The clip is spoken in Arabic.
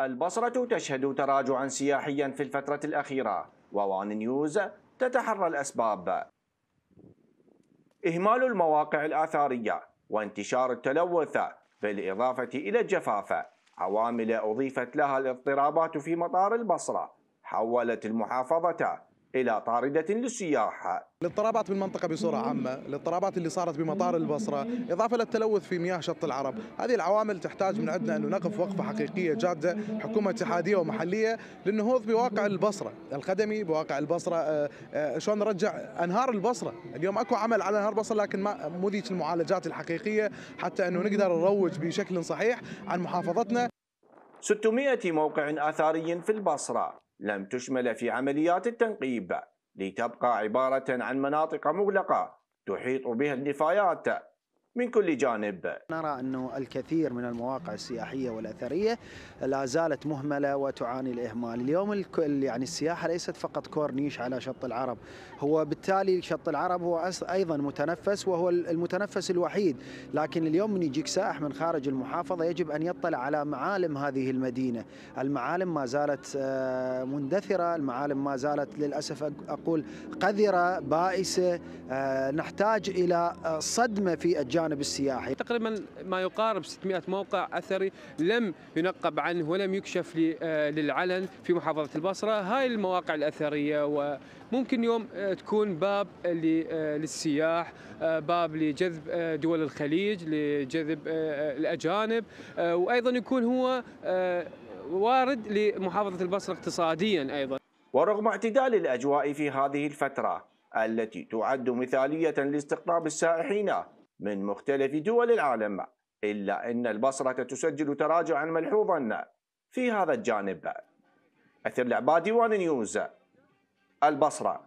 البصرة تشهد تراجعا سياحيا في الفترة الأخيرة ووان نيوز تتحرى الأسباب إهمال المواقع الآثارية وانتشار التلوث بالإضافة إلى الجفاف عوامل أضيفت لها الاضطرابات في مطار البصرة حولت المحافظة إلى طاردة للسياح الاضطرابات بالمنطقة بصورة عامة الاضطرابات اللي صارت بمطار البصرة إضافة للتلوث في مياه شط العرب هذه العوامل تحتاج من عندنا أنه نقف وقفة حقيقية جادة حكومة اتحادية ومحلية للنهوض بواقع البصرة القدمي بواقع البصرة آه، آه، شلون نرجع أنهار البصرة اليوم أكو عمل على أنهار البصرة لكن ما مو ذيك المعالجات الحقيقية حتى أنه نقدر نروج بشكل صحيح عن محافظتنا 600 موقع أثري في البصرة لم تشمل في عمليات التنقيب لتبقى عبارة عن مناطق مغلقة تحيط بها النفايات من كل جانب نرى أن الكثير من المواقع السياحية والأثرية لا زالت مهملة وتعاني الإهمال اليوم الكل يعني السياحة ليست فقط كورنيش على شط العرب هو بالتالي شط العرب هو أيضا متنفس وهو المتنفس الوحيد لكن اليوم من يجيك سائح من خارج المحافظة يجب أن يطلع على معالم هذه المدينة المعالم ما زالت آه، مندثرة المعالم ما زالت للأسف أقول قذرة بائسة آه، نحتاج إلى آه، صدمة في الجانب الجانب السياحي تقريبا ما يقارب 600 موقع أثري لم ينقب عنه ولم يكشف آه، للعلن في محافظة البصرة هاي المواقع الأثرية و ممكن يوم آه، تكون باب آه، للسياح باب لجذب دول الخليج لجذب الأجانب وأيضا يكون هو وارد لمحافظة البصرة اقتصاديا أيضا ورغم اعتدال الأجواء في هذه الفترة التي تعد مثالية لاستقطاب السائحين من مختلف دول العالم إلا أن البصرة تسجل تراجعا ملحوظا في هذا الجانب أثر العبادي وان نيوز البصرة